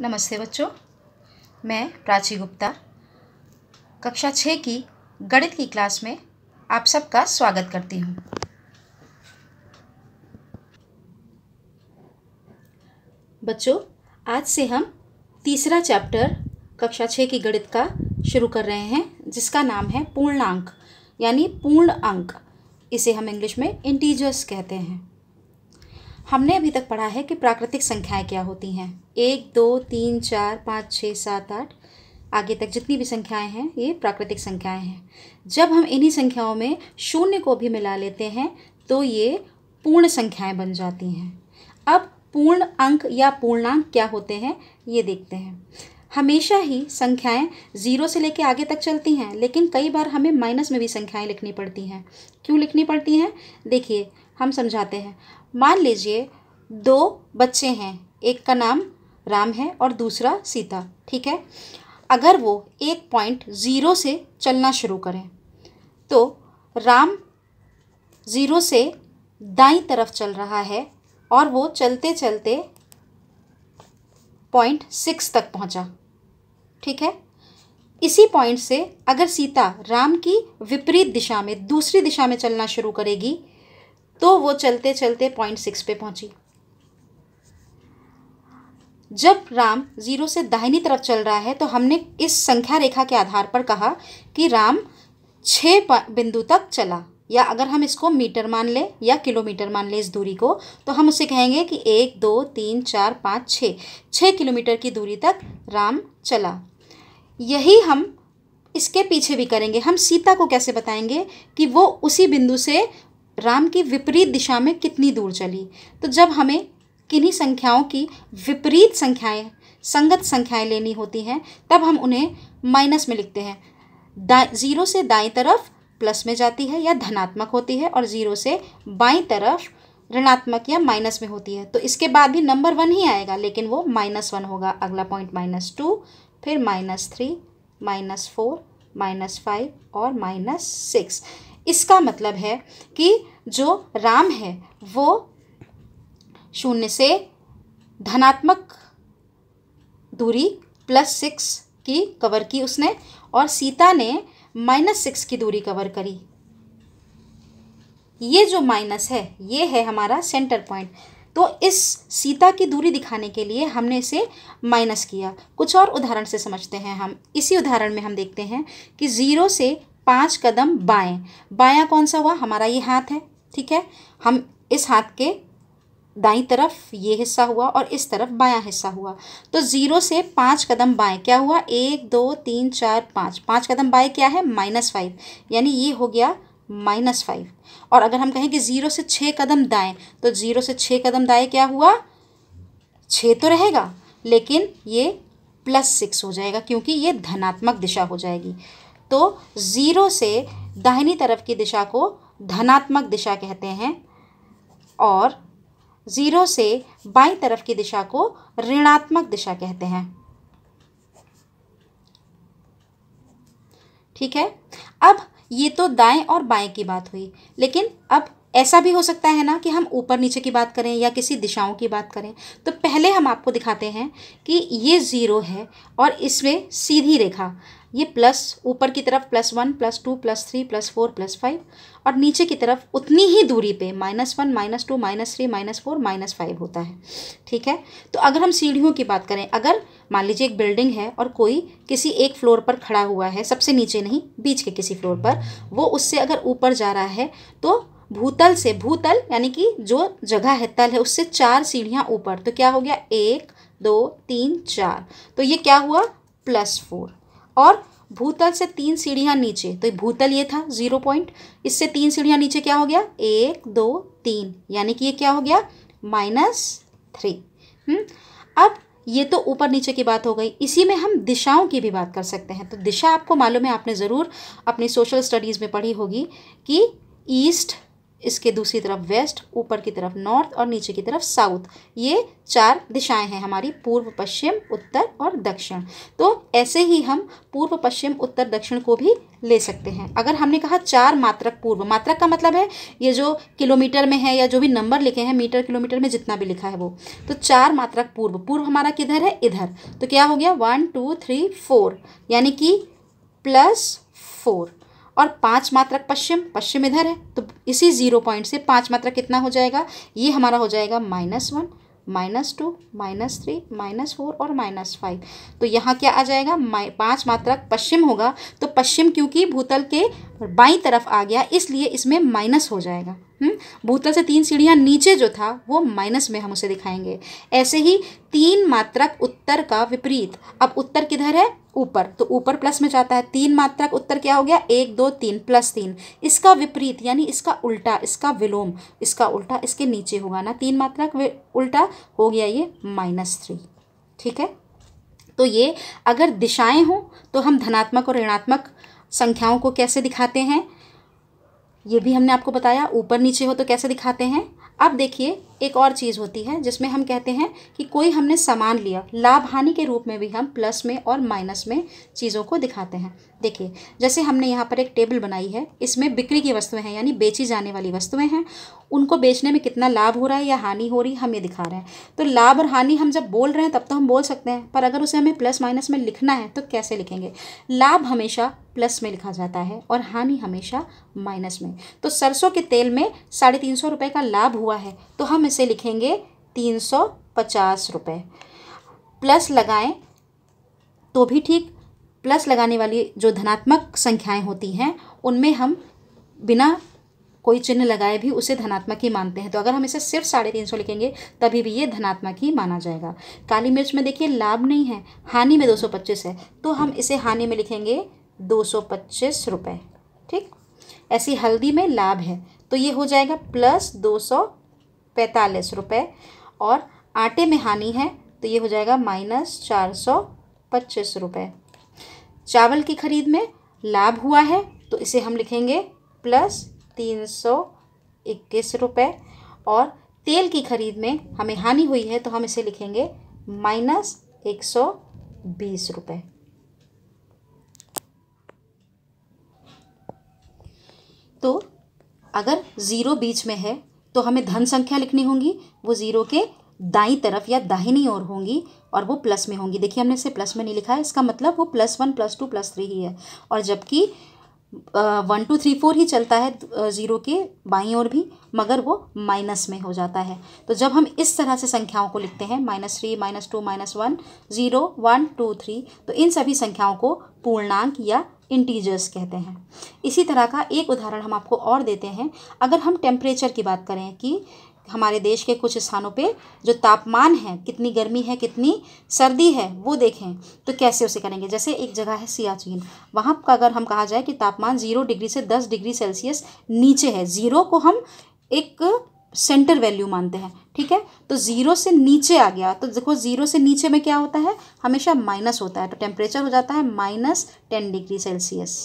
नमस्ते बच्चों मैं प्राची गुप्ता कक्षा छः की गणित की क्लास में आप सबका स्वागत करती हूँ बच्चों आज से हम तीसरा चैप्टर कक्षा छः की गणित का शुरू कर रहे हैं जिसका नाम है पूर्णांक यानी पूर्ण अंक इसे हम इंग्लिश में इंटीजर्स कहते हैं हमने अभी तक पढ़ा है कि प्राकृतिक संख्याएं क्या होती हैं एक दो तीन चार पाँच छः सात आठ आगे तक जितनी भी संख्याएं हैं ये प्राकृतिक संख्याएं हैं जब हम इन्हीं संख्याओं में शून्य को भी मिला लेते हैं तो ये पूर्ण संख्याएं बन जाती हैं अब पूर्ण अंक या पूर्णांक क्या होते हैं ये देखते हैं हमेशा ही संख्याएं ज़ीरो से लेकर आगे तक चलती हैं लेकिन कई बार हमें माइनस में भी संख्याएं लिखनी पड़ती हैं क्यों लिखनी पड़ती हैं देखिए हम समझाते हैं मान लीजिए दो बच्चे हैं एक का नाम राम है और दूसरा सीता ठीक है अगर वो एक पॉइंट ज़ीरो से चलना शुरू करें तो राम ज़ीरो से दाई तरफ चल रहा है और वो चलते चलते पॉइंट सिक्स तक पहुंचा ठीक है इसी पॉइंट से अगर सीता राम की विपरीत दिशा में दूसरी दिशा में चलना शुरू करेगी तो वो चलते चलते पॉइंट सिक्स पे पहुंची जब राम जीरो से दाहिनी तरफ चल रहा है तो हमने इस संख्या रेखा के आधार पर कहा कि राम छः बिंदु तक चला या अगर हम इसको मीटर मान लें या किलोमीटर मान लें इस दूरी को तो हम उसे कहेंगे कि एक दो तीन चार पाँच छः छः किलोमीटर की दूरी तक राम चला यही हम इसके पीछे भी करेंगे हम सीता को कैसे बताएंगे कि वो उसी बिंदु से राम की विपरीत दिशा में कितनी दूर चली तो जब हमें किन्हीं संख्याओं की विपरीत संख्याएं संगत संख्याएं लेनी होती हैं तब हम उन्हें माइनस में लिखते हैं ज़ीरो से दाएं तरफ प्लस में जाती है या धनात्मक होती है और ज़ीरो से बाई तरफ ऋणात्मक या माइनस में होती है तो इसके बाद भी नंबर वन ही आएगा लेकिन वो माइनस वन होगा अगला पॉइंट माइनस टू फिर minus three minus four minus five और माइनस सिक्स इसका मतलब है कि जो राम है वो शून्य से धनात्मक दूरी प्लस सिक्स की कवर की उसने और सीता ने माइनस सिक्स की दूरी कवर करी ये जो माइनस है ये है हमारा सेंटर पॉइंट तो इस सीता की दूरी दिखाने के लिए हमने इसे माइनस किया कुछ और उदाहरण से समझते हैं हम इसी उदाहरण में हम देखते हैं कि ज़ीरो से पाँच कदम बाएं बायां कौन सा हुआ हमारा ये हाथ है ठीक है हम इस हाथ के दाई तरफ ये हिस्सा हुआ और इस तरफ बायां हिस्सा हुआ तो ज़ीरो से पाँच कदम बाएं क्या हुआ एक दो तीन चार पाँच पाँच कदम बाएं क्या है माइनस फाइव यानी ये हो गया माइनस फाइव और अगर हम कहें कि ज़ीरो से छः कदम दाएं तो ज़ीरो से छः कदम दाएं क्या हुआ छः तो रहेगा लेकिन ये प्लस सिक्स हो जाएगा क्योंकि ये धनात्मक दिशा हो जाएगी तो ज़ीरो से दाहिनी तरफ की दिशा को धनात्मक दिशा कहते हैं और ज़ीरो से बाई तरफ की दिशा को ऋणात्मक दिशा कहते हैं ठीक है अब ये तो दाएं और बाएं की बात हुई लेकिन अब ऐसा भी हो सकता है ना कि हम ऊपर नीचे की बात करें या किसी दिशाओं की बात करें तो पहले हम आपको दिखाते हैं कि ये ज़ीरो है और इसमें सीधी रेखा ये प्लस ऊपर की तरफ plus one plus two plus three plus four plus five और नीचे की तरफ उतनी ही दूरी पे minus one minus two minus three minus four minus five होता है ठीक है तो अगर हम सीढ़ियों की बात करें अगर मान लीजिए एक बिल्डिंग है और कोई किसी एक फ्लोर पर खड़ा हुआ है सबसे नीचे नहीं बीच के किसी फ्लोर पर वो उससे अगर ऊपर जा रहा है तो भूतल से भूतल यानी कि जो जगह है तल है उससे चार सीढ़ियाँ ऊपर तो क्या हो गया एक दो तीन चार तो ये क्या हुआ प्लस फोर और भूतल से तीन सीढ़ियां नीचे तो भूतल ये था जीरो पॉइंट इससे तीन सीढ़ियां नीचे क्या हो गया एक दो तीन यानी कि ये क्या हो गया माइनस थ्री हम्म, अब ये तो ऊपर नीचे की बात हो गई इसी में हम दिशाओं की भी बात कर सकते हैं तो दिशा आपको मालूम है आपने ज़रूर अपनी सोशल स्टडीज़ में पढ़ी होगी कि ईस्ट इसके दूसरी तरफ वेस्ट ऊपर की तरफ नॉर्थ और नीचे की तरफ साउथ ये चार दिशाएं हैं हमारी पूर्व पश्चिम उत्तर और दक्षिण तो ऐसे ही हम पूर्व पश्चिम उत्तर दक्षिण को भी ले सकते हैं अगर हमने कहा चार मात्रक पूर्व मात्रक का मतलब है ये जो किलोमीटर में है या जो भी नंबर लिखे हैं मीटर किलोमीटर में जितना भी लिखा है वो तो चार मात्रक पूर्व पूर्व हमारा किधर है इधर तो क्या हो गया वन टू थ्री फोर यानी कि प्लस फोर और पाँच मात्रक पश्चिम पश्चिम इधर है तो इसी ज़ीरो पॉइंट से पाँच मात्रक कितना हो जाएगा ये हमारा हो जाएगा minus one minus two minus three minus four और माइनस फाइव तो यहाँ क्या आ जाएगा पाँच मात्रक पश्चिम होगा तो पश्चिम क्योंकि भूतल के बाई तरफ आ गया इसलिए इसमें माइनस हो जाएगा हम्म, भूतल से तीन सीढ़ियाँ नीचे जो था वो माइनस में हम उसे दिखाएंगे ऐसे ही तीन मात्रक उत्तर का विपरीत अब उत्तर किधर है ऊपर तो ऊपर प्लस में जाता है तीन मात्रक उत्तर क्या हो गया एक दो तीन प्लस तीन इसका विपरीत यानी इसका उल्टा इसका विलोम इसका उल्टा इसके नीचे होगा ना तीन मात्रक उल्टा हो गया ये माइनस थ्री ठीक है तो ये अगर दिशाएं हों तो हम धनात्मक और ऋणात्मक संख्याओं को कैसे दिखाते हैं ये भी हमने आपको बताया ऊपर नीचे हो तो कैसे दिखाते हैं अब देखिए एक और चीज़ होती है जिसमें हम कहते हैं कि कोई हमने सामान लिया लाभ हानि के रूप में भी हम प्लस में और माइनस में चीज़ों को दिखाते हैं देखिए जैसे हमने यहाँ पर एक टेबल बनाई है इसमें बिक्री की वस्तुएं हैं यानी बेची जाने वाली वस्तुएं हैं उनको बेचने में कितना लाभ हो रहा है या हानि हो रही हम ये दिखा रहे हैं तो लाभ और हानि हम जब बोल रहे हैं तब तो हम बोल सकते हैं पर अगर उसे हमें प्लस माइनस में लिखना है तो कैसे लिखेंगे लाभ हमेशा प्लस में लिखा जाता है और हानि हमेशा माइनस में तो सरसों के तेल में साढ़े तीन सौ रुपये का लाभ हुआ है तो हम हम इसे लिखेंगे तीन सौ पचास रुपये प्लस लगाएं तो भी ठीक प्लस लगाने वाली जो धनात्मक संख्याएं होती हैं उनमें हम बिना कोई चिन्ह लगाए भी उसे धनात्मक ही मानते हैं तो अगर हम इसे सिर्फ साढ़े तीन सौ लिखेंगे तभी भी ये धनात्मक ही माना जाएगा काली मिर्च में देखिए लाभ नहीं है हानि में दो सौ पच्चीस है तो हम इसे हानि में लिखेंगे दो सौ पच्चीस रुपये ठीक ऐसी हल्दी में लाभ है तो ये हो जाएगा प्लस दो सौ पैंतालीस रुपये और आटे में हानि है तो ये हो जाएगा माइनस चार सौ पच्चीस रुपये चावल की खरीद में लाभ हुआ है तो इसे हम लिखेंगे प्लस तीन सौ इक्कीस रुपये और तेल की खरीद में हमें हानि हुई है तो हम इसे लिखेंगे माइनस एक सौ बीस रुपये तो अगर ज़ीरो बीच में है तो हमें धन संख्या लिखनी होंगी वो ज़ीरो के दाई तरफ या दाहिनी ओर होंगी और वो प्लस में होंगी देखिए हमने इसे प्लस में नहीं लिखा है इसका मतलब वो plus one plus two plus three ही है और जबकि वन टू थ्री फोर ही चलता है ज़ीरो के बाई ओर भी मगर वो माइनस में हो जाता है तो जब हम इस तरह से संख्याओं को लिखते हैं minus three minus two minus one zero one two three तो इन सभी संख्याओं को पूर्णांक या इंटीजर्स कहते हैं इसी तरह का एक उदाहरण हम आपको और देते हैं अगर हम टेम्परेचर की बात करें कि हमारे देश के कुछ स्थानों पे जो तापमान है कितनी गर्मी है कितनी सर्दी है वो देखें तो कैसे उसे करेंगे जैसे एक जगह है सियाचिन वहाँ का अगर हम कहा जाए कि तापमान ज़ीरो डिग्री से दस डिग्री सेल्सियस नीचे है ज़ीरो को हम एक सेंटर वैल्यू मानते हैं ठीक है तो ज़ीरो से नीचे आ गया तो देखो ज़ीरो से नीचे में क्या होता है हमेशा माइनस होता है तो टेम्परेचर हो जाता है माइनस टेन डिग्री सेल्सियस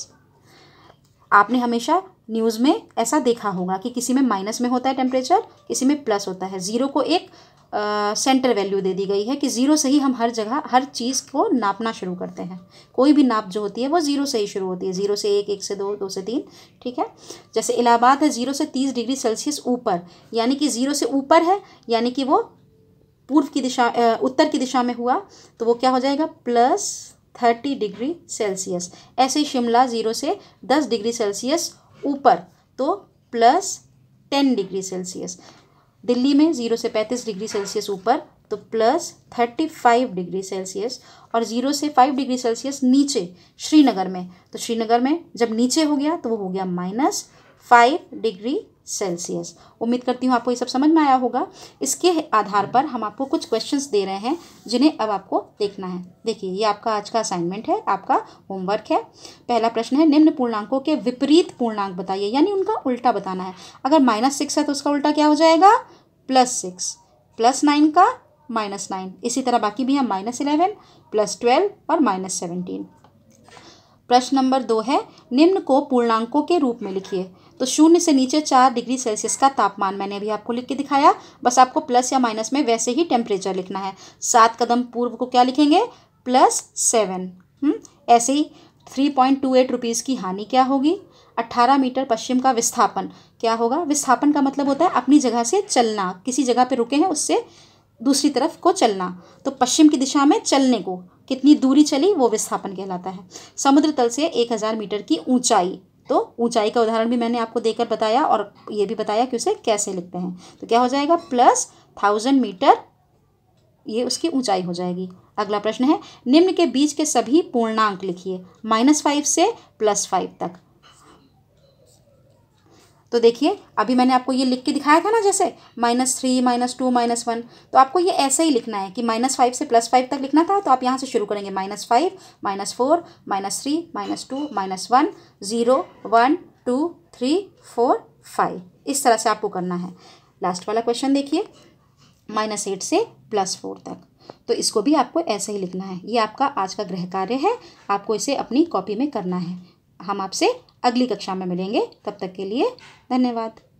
आपने हमेशा न्यूज़ में ऐसा देखा होगा कि किसी में माइनस में होता है टेम्परेचर किसी में प्लस होता है ज़ीरो को एक सेंटर वैल्यू दे दी गई है कि ज़ीरो से ही हम हर जगह हर चीज़ को नापना शुरू करते हैं कोई भी नाप जो होती है वो ज़ीरो से ही शुरू होती है ज़ीरो से एक एक से दो दो से तीन ठीक है जैसे इलाहाबाद है ज़ीरो से तीस डिग्री सेल्सियस ऊपर यानी कि ज़ीरो से ऊपर है यानी कि वो पूर्व की दिशा उत्तर की दिशा में हुआ तो वो क्या हो जाएगा प्लस थर्टी डिग्री सेल्सियस ऐसे ही शिमला ज़ीरो से दस डिग्री सेल्सियस ऊपर तो plus ten degree Celsius Delhi में ज़ीरो से पैंतीस डिग्री सेल्सियस ऊपर तो plus thirty five degree Celsius और ज़ीरो से फाइव डिग्री सेल्सियस नीचे श्रीनगर में तो श्रीनगर में जब नीचे हो गया तो वो हो गया माइनस फाइव डिग्री सेल्सियस उम्मीद करती हूँ आपको ये सब समझ में आया होगा इसके आधार पर हम आपको कुछ क्वेश्चंस दे रहे हैं जिन्हें अब आपको देखना है देखिए ये आपका आज का असाइनमेंट है आपका होमवर्क है पहला प्रश्न है निम्न पूर्णांकों के विपरीत पूर्णांक बताइए यानी उनका उल्टा बताना है अगर माइनस सिक्स है तो उसका उल्टा क्या हो जाएगा प्लस सिक्स प्लस नाइन का माइनस नाइन इसी तरह बाकी भी हैं माइनस इलेवन प्लस ट्वेल्व और माइनस सेवनटीन प्रश्न नंबर दो है निम्न को पूर्णांकों के रूप में लिखिए तो शून्य से नीचे चार डिग्री सेल्सियस का तापमान मैंने अभी आपको लिख के दिखाया बस आपको प्लस या माइनस में वैसे ही टेम्परेचर लिखना है सात कदम पूर्व को क्या लिखेंगे प्लस सेवन हम्म, ऐसे ही three point two eight rupees की हानि क्या होगी अट्ठारह मीटर पश्चिम का विस्थापन क्या होगा विस्थापन का मतलब होता है अपनी जगह से चलना किसी जगह पर रुके हैं उससे दूसरी तरफ को चलना तो पश्चिम की दिशा में चलने को कितनी दूरी चली वो विस्थापन कहलाता है समुद्र तल से एक हज़ार मीटर की ऊंचाई तो ऊंचाई का उदाहरण भी मैंने आपको देकर बताया और ये भी बताया कि उसे कैसे लिखते हैं तो क्या हो जाएगा प्लस थाउजेंड मीटर ये उसकी ऊंचाई हो जाएगी अगला प्रश्न है निम्न के बीच के सभी पूर्णांक लिखिए माइनस फाइव से प्लस फाइव तक तो देखिए अभी मैंने आपको ये लिख के दिखाया था ना जैसे minus three minus two minus one तो आपको ये ऐसे ही लिखना है कि माइनस फाइव से प्लस फाइव तक लिखना था तो आप यहाँ से शुरू करेंगे minus five minus four minus three minus two minus one zero one two three four five इस तरह से आपको करना है लास्ट वाला क्वेश्चन देखिए माइनस एट से प्लस फोर तक तो इसको भी आपको ऐसे ही लिखना है ये आपका आज का गृह कार्य है आपको इसे अपनी कॉपी में करना है हम आपसे अगली कक्षा में मिलेंगे तब तक के लिए धन्यवाद